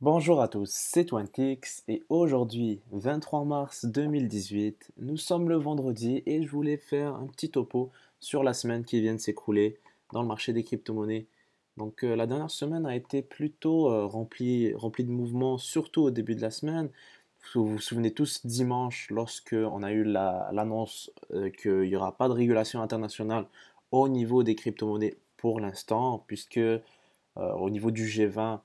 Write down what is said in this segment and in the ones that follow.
Bonjour à tous, c'est Twintix et aujourd'hui, 23 mars 2018, nous sommes le vendredi et je voulais faire un petit topo sur la semaine qui vient de s'écrouler dans le marché des crypto-monnaies. Donc euh, la dernière semaine a été plutôt euh, remplie, de mouvements, surtout au début de la semaine. Vous vous souvenez tous dimanche lorsque on a eu l'annonce euh, qu'il n'y aura pas de régulation internationale au niveau des crypto-monnaies pour l'instant, puisque au niveau du G20,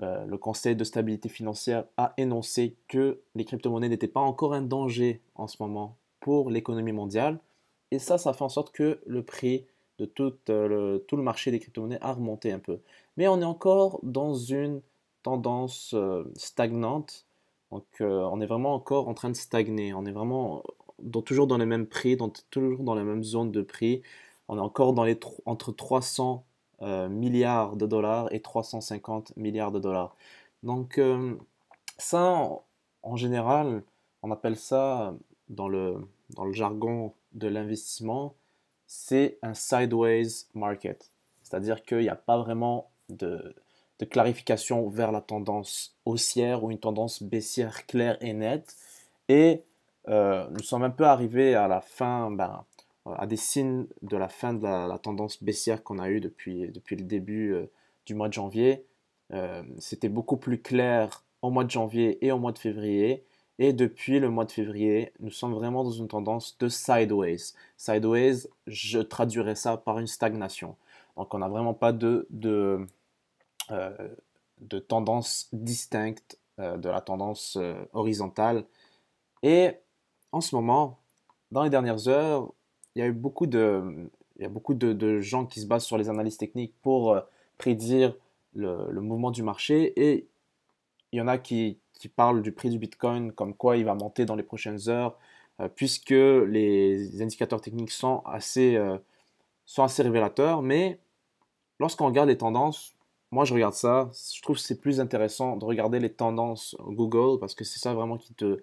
euh, le, Conseil de stabilité financière a énoncé que les crypto-monnaies n'étaient pas encore un danger en ce moment pour l'économie mondiale. Et ça, ça fait en sorte que le prix de tout, euh, le, marché des crypto-monnaies a remonté un peu. Mais on est encore dans une tendance euh, stagnante. Donc on est vraiment encore en train de stagner. On est vraiment toujours dans les mêmes prix, toujours dans la même zone de prix. On est encore dans les, entre 300 euh, milliards de dollars et 350 milliards de dollars. Donc euh, ça, en général, on appelle ça dans le, dans le jargon de l'investissement, c'est un sideways market. C'est-à-dire qu'il n'y a pas vraiment de, de clarification vers la tendance haussière ou une tendance baissière claire et nette. Et euh, nous sommes un peu arrivés à la fin, ben, à des signes de la fin de la, tendance baissière qu'on a eue depuis, depuis le début euh, du mois de janvier. Euh, c'était beaucoup plus clair au mois de janvier et au mois de février. Et depuis le mois de février, nous sommes vraiment dans une tendance de sideways. Sideways, je traduirais ça par une stagnation. Donc on n'a vraiment pas de, de, euh, de tendance distincte de la tendance horizontale. Et en ce moment, dans les dernières heures, il y a eu beaucoup de, il y a beaucoup de, gens qui se basent sur les analyses techniques pour euh, prédire le, mouvement du marché et il y en a qui, qui, parlent du prix du Bitcoin comme quoi il va monter dans les prochaines heures euh, puisque les indicateurs techniques sont assez, euh, sont assez révélateurs. Mais lorsqu'on regarde les tendances, moi je regarde ça, je trouve que c'est plus intéressant de regarder les tendances Google parce que c'est ça vraiment qui te,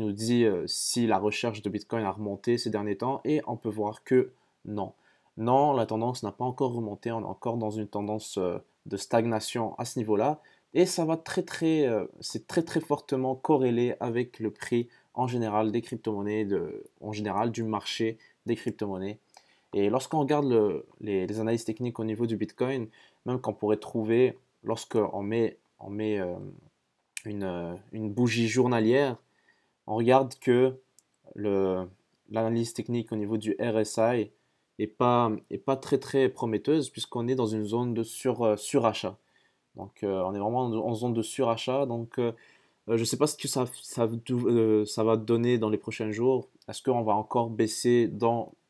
nous dit euh, si la recherche de Bitcoin a remonté ces derniers temps et on peut voir que non. Non, la tendance n'a pas encore remonté, on est encore dans une tendance euh, de stagnation à ce niveau-là et ça va très très euh, c'est très très fortement corrélé avec le prix en général des crypto-monnaies de, en général du marché des crypto-monnaies. Et lorsqu'on regarde le, les, analyses techniques au niveau du Bitcoin, même qu'on pourrait trouver lorsqu'on met on met une, une bougie journalière on regarde que l'analyse technique au niveau du RSI n'est pas, est pas très très prometteuse puisqu'on est dans une zone de sur, euh, surachat. Donc euh, on est vraiment en zone de surachat. Donc euh, je ne sais pas ce que ça, va donner dans les prochains jours. Est-ce qu'on va encore baisser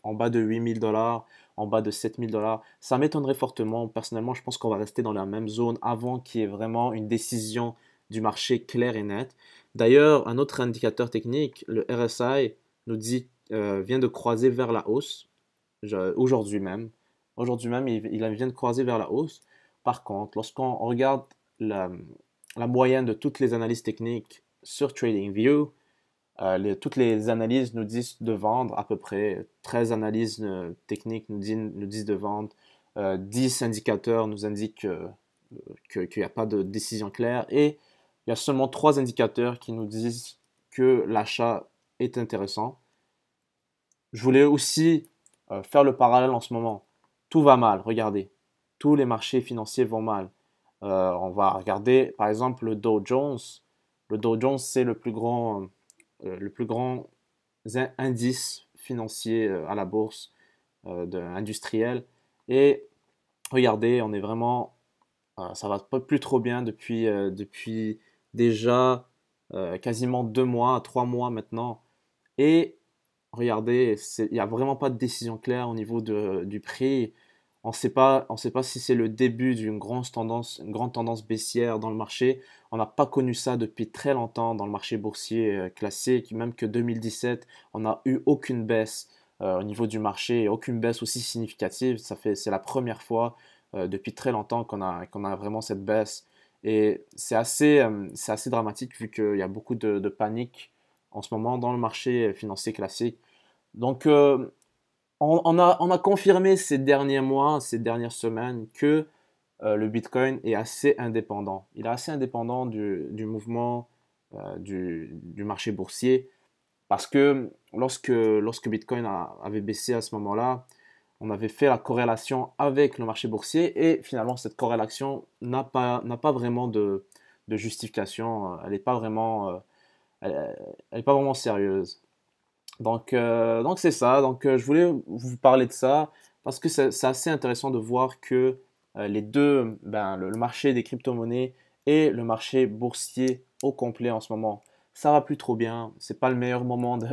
en bas de 8000 dollars, en bas de 7000 dollars Ça m'étonnerait fortement. Personnellement, je pense qu'on va rester dans la même zone avant qu'il y ait vraiment une décision du marché claire et nette. D'ailleurs, un autre indicateur technique, le RSI, nous dit, euh, vient de croiser vers la hausse, aujourd'hui même. Aujourd'hui même, il, vient de croiser vers la hausse. Par contre, lorsqu'on regarde la, moyenne de toutes les analyses techniques sur TradingView, euh, toutes les analyses nous disent de vendre à peu près 13 analyses euh, techniques nous, disent, de vendre, 10 indicateurs nous indiquent qu'il n'y a pas de décision claire et il y a seulement trois indicateurs qui nous disent que l'achat est intéressant. Je voulais aussi euh, faire le parallèle en ce moment. Tout va mal, regardez. Tous les marchés financiers vont mal. Euh, on va regarder par exemple le Dow Jones. Le Dow Jones, c'est le plus grand, euh, le plus grand indice financier à la bourse de, industrielle. Et regardez, on est vraiment, ça va plus trop bien depuis, depuis déjà euh, quasiment deux mois, trois mois maintenant. Et regardez, il n'y a vraiment pas de décision claire au niveau du prix. On ne sait pas si c'est le début d'une grande tendance, une grande tendance baissière dans le marché. On n'a pas connu ça depuis très longtemps dans le marché boursier euh, classique, même que 2017, on n'a eu aucune baisse euh, au niveau du marché, aucune baisse aussi significative. Ça fait, c'est la première fois depuis très longtemps qu'on a vraiment cette baisse. Et c'est assez, euh, assez dramatique vu qu'il y a beaucoup de, panique en ce moment dans le marché financier classique. Donc, euh, on, a, on, a, confirmé ces derniers mois, ces dernières semaines que euh, le Bitcoin est assez indépendant. Il est assez indépendant du, du mouvement du, du, marché boursier parce que lorsque, lorsque Bitcoin avait baissé à ce moment-là, on avait fait la corrélation avec le marché boursier et finalement cette corrélation n'a pas, pas vraiment de, justification, elle n'est pas vraiment, euh, elle, pas vraiment sérieuse. Donc euh, donc c'est ça, donc euh, je voulais vous parler de ça parce que c'est assez intéressant de voir que les deux, ben, le, marché des crypto-monnaies et le marché boursier au complet en ce moment, ça va plus trop bien, c'est pas le meilleur moment de,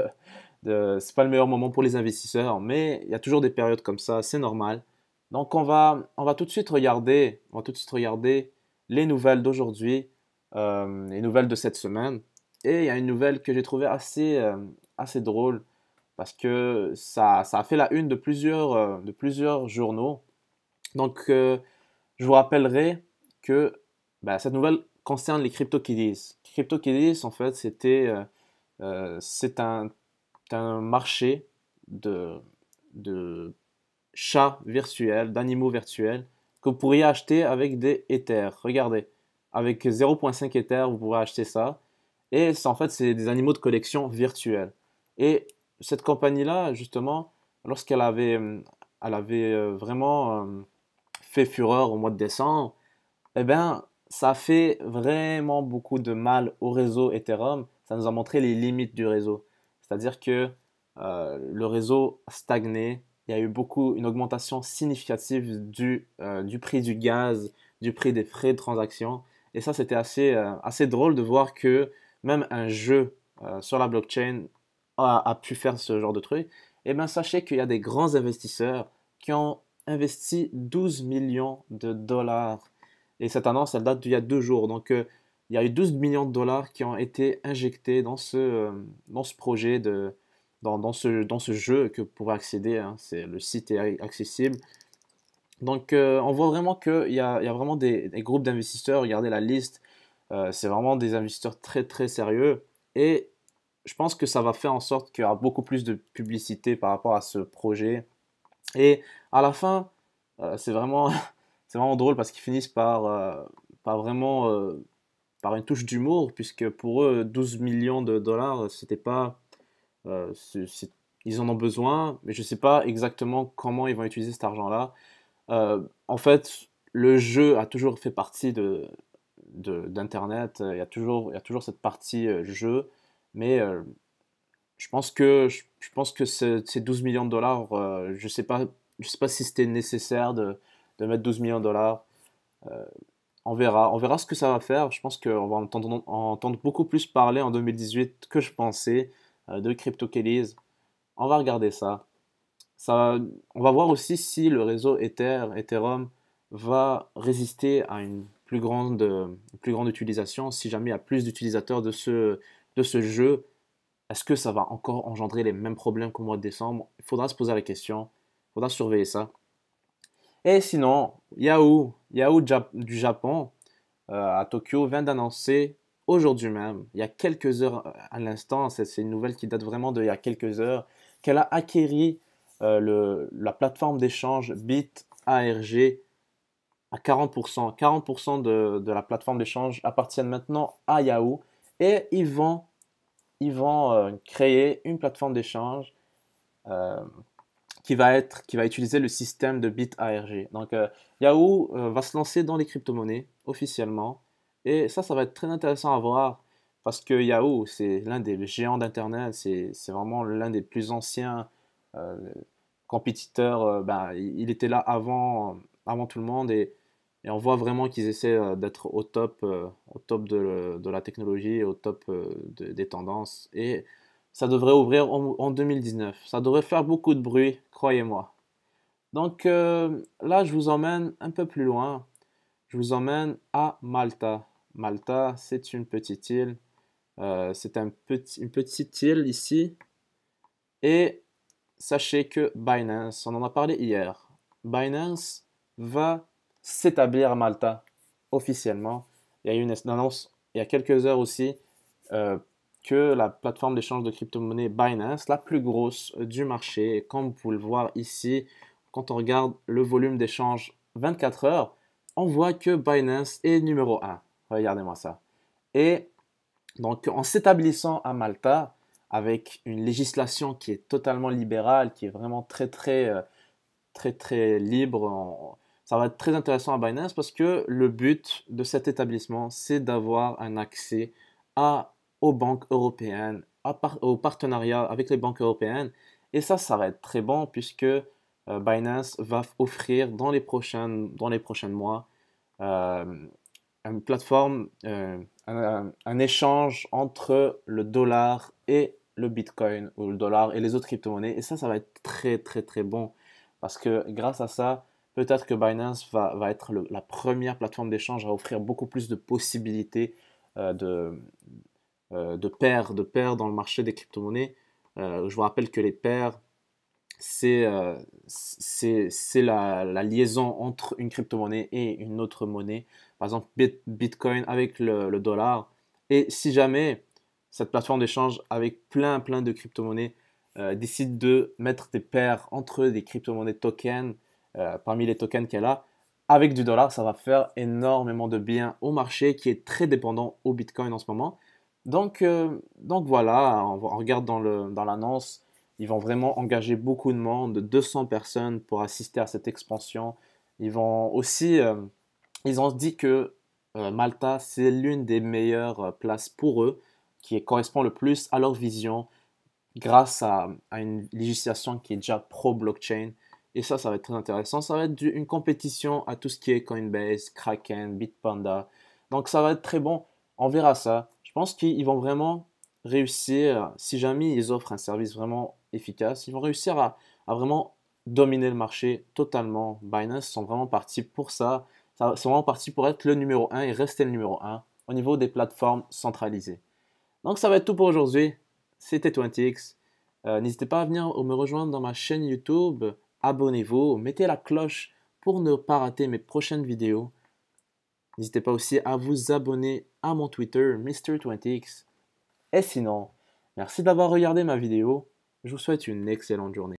c'est pas le meilleur moment pour les investisseurs, mais il y a toujours des périodes comme ça, c'est normal. Donc on va, on va tout de suite regarder, on va tout de suite regarder les nouvelles d'aujourd'hui, euh, les nouvelles de cette semaine. Et il y a une nouvelle que j'ai trouvée assez, euh, assez drôle parce que ça, ça, a fait la une de plusieurs, euh, de plusieurs journaux. Donc je vous rappellerai que bah, cette nouvelle concerne les crypto-kiddies. crypto-kiddies, en fait, c'était c'est un un marché de, de chats virtuels, d'animaux virtuels, que vous pourriez acheter avec des éthers. Regardez, avec 0.5 éthers, vous pourrez acheter ça. Et en fait, c'est des animaux de collection virtuels. Et cette compagnie-là, justement, lorsqu'elle avait, elle avait euh, vraiment euh, fait fureur au mois de décembre, eh bien, ça fait vraiment beaucoup de mal au réseau Ethereum. Ça nous a montré les limites du réseau. C'est-à-dire que euh, le réseau stagnait, il y a eu beaucoup, une augmentation significative du, euh, du prix du gaz, du prix des frais de transaction. Et ça, c'était assez, euh, assez drôle de voir que même un jeu sur la blockchain a, a, pu faire ce genre de truc. Et eh bien, sachez qu'il y a des grands investisseurs qui ont investi 12 millions de dollars. Et cette annonce, elle date d'il y a deux jours. Donc, il y a eu 12 millions de dollars qui ont été injectés dans ce, euh, dans ce projet, de, dans, ce, dans ce jeu que vous pouvez accéder. Hein. c'est, le site est accessible. Donc euh, on voit vraiment qu'il y, y a, vraiment des, groupes d'investisseurs. Regardez la liste. Euh, c'est vraiment des investisseurs très très sérieux. Et je pense que ça va faire en sorte qu'il y aura beaucoup plus de publicité par rapport à ce projet. Et à la fin, c'est vraiment, vraiment drôle parce qu'ils finissent par, par vraiment par une touche d'humour, puisque pour eux, 12 millions de dollars, c'était pas. Euh, ils en ont besoin, mais je sais pas exactement comment ils vont utiliser cet argent-là. Euh, en fait, le jeu a toujours fait partie de, d'Internet, euh, il y, a toujours, il y a toujours cette partie jeu, mais je pense que, je, pense que ces 12 millions de dollars, je sais, pas, je sais pas si c'était nécessaire de, de, mettre 12 millions de dollars on verra. On verra ce que ça va faire. Je pense qu'on va entendre, beaucoup plus parler en 2018 que je pensais euh, de CryptoKitties. On va regarder ça. ça. On va voir aussi si le réseau Ether, Ethereum, va résister à une plus grande, plus grande utilisation. Si jamais il y a plus d'utilisateurs de ce, de ce jeu, est-ce que ça va encore engendrer les mêmes problèmes qu'au mois de décembre Il faudra se poser la question. Il faudra surveiller ça. Et sinon, Yahoo, Yahoo du Japon euh, à Tokyo vient d'annoncer aujourd'hui même, il y a quelques heures à l'instant, c'est une nouvelle qui date vraiment d'il y a quelques heures, qu'elle a acquéri euh, le, la plateforme d'échange BitARG à 40%. 40% de, la plateforme d'échange appartiennent maintenant à Yahoo et ils vont, ils vont euh, créer une plateforme d'échange qui va, être, qui va utiliser le système de bit ARG. Donc euh, Yahoo euh, va se lancer dans les crypto-monnaies officiellement. Et ça, ça va être très intéressant à voir parce que Yahoo, c'est l'un des géants d'Internet, c'est vraiment l'un des plus anciens euh, compétiteurs. Ben, il était là avant, avant tout le monde et, on voit vraiment qu'ils essaient d'être au top, au top de, la technologie, au top des tendances. Et ça devrait ouvrir en, 2019. Ça devrait faire beaucoup de bruit, croyez-moi. Donc euh, là, je vous emmène un peu plus loin. Je vous emmène à Malta. Malta, c'est une petite île. Euh, c'est un petit, une petite île ici. Et sachez que Binance, on en a parlé hier, Binance va s'établir à Malta officiellement. Il y a eu une annonce il y a quelques heures aussi euh, que la plateforme d'échange de crypto-monnaies Binance, la plus grosse euh, du marché. comme vous pouvez le voir ici, quand on regarde le volume d'échange 24 heures, on voit que Binance est numéro 1. Regardez-moi ça. Et donc en s'établissant à Malta, avec une législation qui est totalement libérale, qui est vraiment très très euh, très très libre, ça va être très intéressant à Binance parce que le but de cet établissement, c'est d'avoir un accès à aux banques européennes, au partenariat avec les banques européennes. Et ça, ça va être très bon puisque euh, Binance va offrir dans les prochains, dans les prochains mois euh, une plateforme, euh, un, échange entre le dollar et le bitcoin ou le dollar et les autres crypto-monnaies. Et ça, ça va être très, très, très bon parce que grâce à ça, peut-être que Binance va, va être la première plateforme d'échange à offrir beaucoup plus de possibilités de euh, de paires, de paires dans le marché des crypto-monnaies. Euh, je vous rappelle que les paires, euh, c'est la, la, liaison entre une crypto-monnaie et une autre monnaie. Par exemple, Bitcoin avec le, dollar. Et si jamais cette plateforme d'échange avec plein plein de crypto-monnaies décide de mettre des paires entre des crypto-monnaies tokens, parmi les tokens qu'elle a, avec du dollar, ça va faire énormément de bien au marché qui est très dépendant au Bitcoin en ce moment. Donc, euh, donc voilà, on, regarde dans l'annonce, dans ils vont vraiment engager beaucoup de monde, 200 personnes pour assister à cette expansion. Ils vont aussi, euh, ils ont dit que euh, Malta, c'est l'une des meilleures places pour eux, qui correspond le plus à leur vision grâce à, une législation qui est déjà pro-blockchain. Et ça, ça va être très intéressant. Ça va être une compétition à tout ce qui est Coinbase, Kraken, Bitpanda. Donc ça va être très bon. On verra ça pense qu'ils vont vraiment réussir, si jamais ils offrent un service vraiment efficace, ils vont réussir à, vraiment dominer le marché totalement. Binance sont vraiment partis pour ça. sont vraiment partis pour être le numéro 1 et rester le numéro 1 au niveau des plateformes centralisées. Donc ça va être tout pour aujourd'hui. C'était 20x. Euh, n'hésitez pas à venir me rejoindre dans ma chaîne YouTube. Abonnez-vous, mettez la cloche pour ne pas rater mes prochaines vidéos. N'hésitez pas aussi à vous abonner à mon Twitter Mr20x. Et sinon, merci d'avoir regardé ma vidéo. Je vous souhaite une excellente journée.